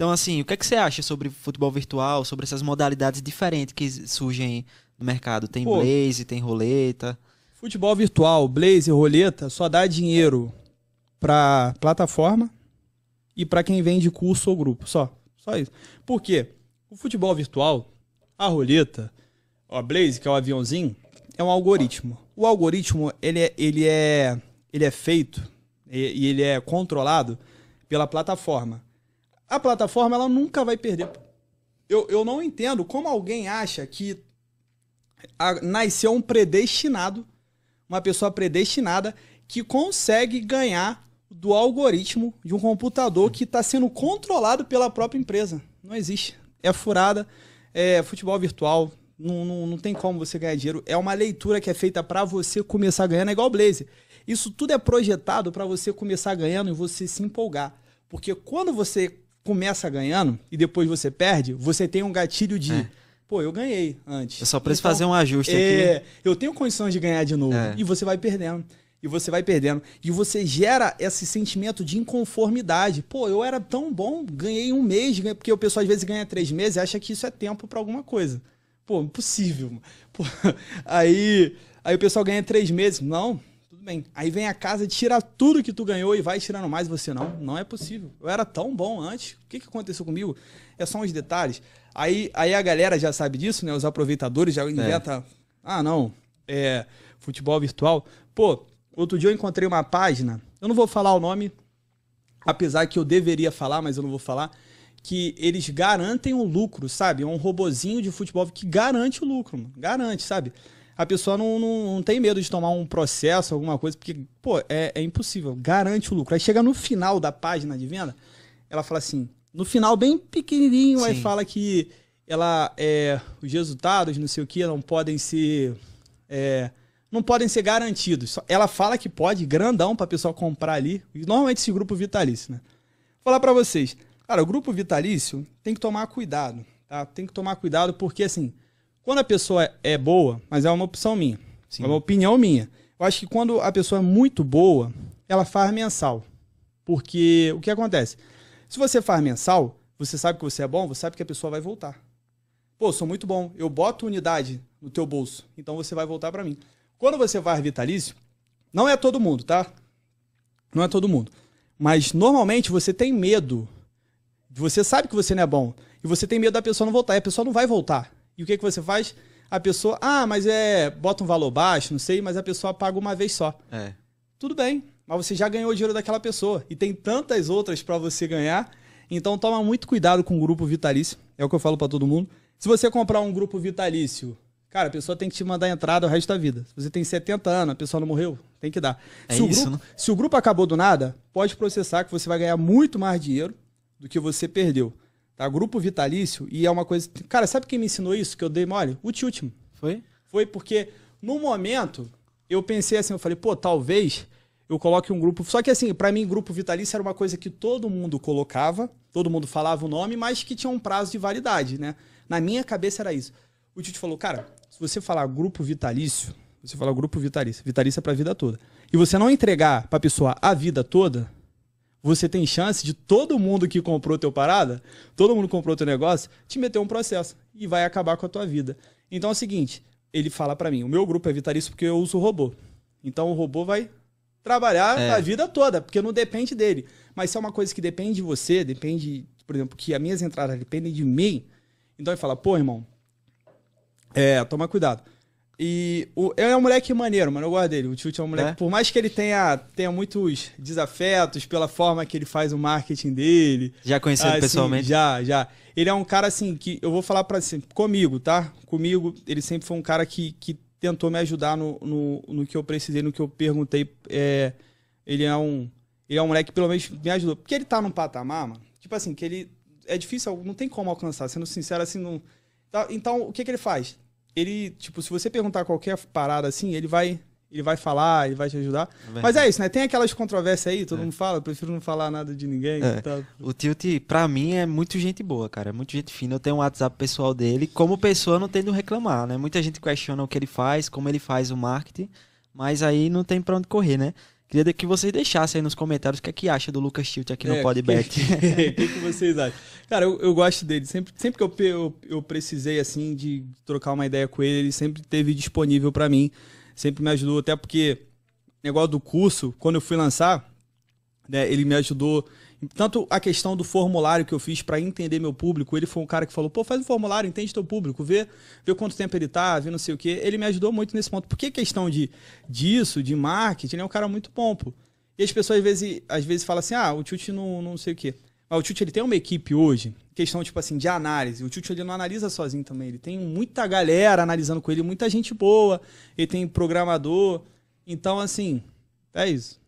Então, assim, o que, é que você acha sobre futebol virtual, sobre essas modalidades diferentes que surgem no mercado? Tem Pô, blaze, tem roleta. Futebol virtual, blaze, roleta só dá dinheiro para plataforma e para quem vende curso ou grupo, só. Só isso. Por quê? O futebol virtual, a roleta, a blaze, que é o aviãozinho, é um algoritmo. O algoritmo, ele é, ele é, ele é feito e, e ele é controlado pela plataforma. A plataforma ela nunca vai perder. Eu, eu não entendo como alguém acha que a, nasceu um predestinado, uma pessoa predestinada que consegue ganhar do algoritmo de um computador que está sendo controlado pela própria empresa. Não existe. É furada, é futebol virtual, não, não, não tem como você ganhar dinheiro. É uma leitura que é feita para você começar ganhando, é igual o Blaze. Isso tudo é projetado para você começar ganhando e você se empolgar. Porque quando você começa ganhando e depois você perde, você tem um gatilho de. É. Pô, eu ganhei antes. Eu só preciso então, fazer um ajuste é, aqui. Eu tenho condições de ganhar de novo. É. E você vai perdendo. E você vai perdendo. E você gera esse sentimento de inconformidade. Pô, eu era tão bom, ganhei um mês, porque o pessoal às vezes ganha três meses e acha que isso é tempo para alguma coisa. Pô, impossível. Pô, aí, aí o pessoal ganha três meses. Não, tudo bem. Aí vem a casa, tira tudo que tu ganhou e vai tirando mais você não. Não é possível. Eu era tão bom antes. O que, que aconteceu comigo? É só uns detalhes. Aí, aí a galera já sabe disso, né? Os aproveitadores já inventa. É. Ah, não. É. Futebol virtual. Pô, outro dia eu encontrei uma página. Eu não vou falar o nome, apesar que eu deveria falar, mas eu não vou falar. Que eles garantem o lucro, sabe? É um robozinho de futebol que garante o lucro, mano. Garante, sabe? a pessoa não, não, não, tem medo de tomar um processo, alguma coisa, porque, pô, é, é impossível. Garante o lucro. Aí chega no final da página de venda, ela fala assim, no final bem pequenininho, Sim. aí fala que ela é, os resultados, não sei o que, não podem ser é, não podem ser garantidos. Ela fala que pode grandão para pessoa comprar ali. normalmente esse grupo vitalício, né? Vou falar para vocês, cara, o grupo vitalício tem que tomar cuidado, tá? Tem que tomar cuidado porque assim, quando a pessoa é boa, mas é uma opção minha, Sim. é uma opinião minha. Eu acho que quando a pessoa é muito boa, ela faz mensal. Porque o que acontece? Se você faz mensal, você sabe que você é bom, você sabe que a pessoa vai voltar. Pô, sou muito bom, eu boto unidade no teu bolso, então você vai voltar para mim. Quando você faz vitalício, não é todo mundo, tá? Não é todo mundo. Mas normalmente você tem medo. Você sabe que você não é bom. E você tem medo da pessoa não voltar. E a pessoa não vai voltar. E o que, que você faz? A pessoa, ah, mas é. Bota um valor baixo, não sei, mas a pessoa paga uma vez só. É. Tudo bem, mas você já ganhou o dinheiro daquela pessoa. E tem tantas outras para você ganhar. Então toma muito cuidado com o grupo vitalício. É o que eu falo para todo mundo. Se você comprar um grupo vitalício Cara, a pessoa tem que te mandar entrada o resto da vida. Se você tem 70 anos, a pessoa não morreu, tem que dar. É se, o isso, grupo, né? se o grupo acabou do nada, pode processar que você vai ganhar muito mais dinheiro do que você perdeu. Tá? Grupo vitalício, e é uma coisa. Cara, sabe quem me ensinou isso? Que eu dei mole? O último. Foi? Foi porque, no momento, eu pensei assim, eu falei, pô, talvez eu coloque um grupo. Só que assim, para mim, grupo vitalício era uma coisa que todo mundo colocava, todo mundo falava o nome, mas que tinha um prazo de validade, né? Na minha cabeça era isso. O Tite falou, cara, se você falar grupo vitalício, você falar grupo vitalício, vitalício é pra vida toda, e você não entregar pra pessoa a vida toda, você tem chance de todo mundo que comprou teu parada, todo mundo que comprou teu negócio, te meter um processo e vai acabar com a tua vida. Então é o seguinte, ele fala para mim, o meu grupo é vitalício porque eu uso robô. Então o robô vai trabalhar é. a vida toda, porque não depende dele. Mas se é uma coisa que depende de você, depende, por exemplo, que as minhas entradas dependem de mim, então ele fala, pô, irmão, é, toma cuidado. E o, é um moleque maneiro, mano. Eu gosto dele. O tio é um moleque. É? Por mais que ele tenha, tenha muitos desafetos pela forma que ele faz o marketing dele. Já conheceu assim, ah, pessoalmente? Já, já. Ele é um cara assim que eu vou falar para assim, comigo, tá? Comigo, ele sempre foi um cara que, que tentou me ajudar no, no, no que eu precisei, no que eu perguntei. É, ele é um. Ele é um moleque que pelo menos me ajudou. Porque ele tá num patamar, mano. Tipo assim, que ele. É difícil, não tem como alcançar. Sendo sincero, assim, não. Tá, então, o que, que ele faz? ele, tipo, se você perguntar qualquer parada assim, ele vai ele vai falar, ele vai te ajudar. É mas é isso, né? Tem aquelas controvérsias aí, todo é. mundo fala, eu prefiro não falar nada de ninguém. É. Tá. O Tilt, pra mim, é muito gente boa, cara. É muito gente fina. Eu tenho um WhatsApp pessoal dele. Como pessoa, não tendo reclamar, né? Muita gente questiona o que ele faz, como ele faz o marketing. Mas aí não tem pra onde correr, né? Queria que vocês deixassem aí nos comentários o que é que acha do Lucas Tilt aqui é, no Podbet. O que, que, vocês acham? Cara, eu, eu gosto dele. Sempre, sempre que eu, eu, eu, precisei, assim, de trocar uma ideia com ele, ele sempre teve disponível para mim. Sempre me ajudou, até porque negócio do curso, quando eu fui lançar, né? Ele me ajudou. Tanto a questão do formulário que eu fiz para entender meu público, ele foi um cara que falou: pô, faz um formulário, entende teu público, vê, vê quanto tempo ele tá, vê não sei o quê. Ele me ajudou muito nesse ponto. Porque questão de disso, de marketing, ele é um cara muito bom, pô. E as pessoas às vezes, às vezes falam assim: ah, o Tchut não, não sei o quê. Mas o Tchut ele tem uma equipe hoje, questão tipo assim, de análise. O Tchut ele não analisa sozinho também. Ele tem muita galera analisando com ele, muita gente boa. Ele tem programador. Então, assim, é isso.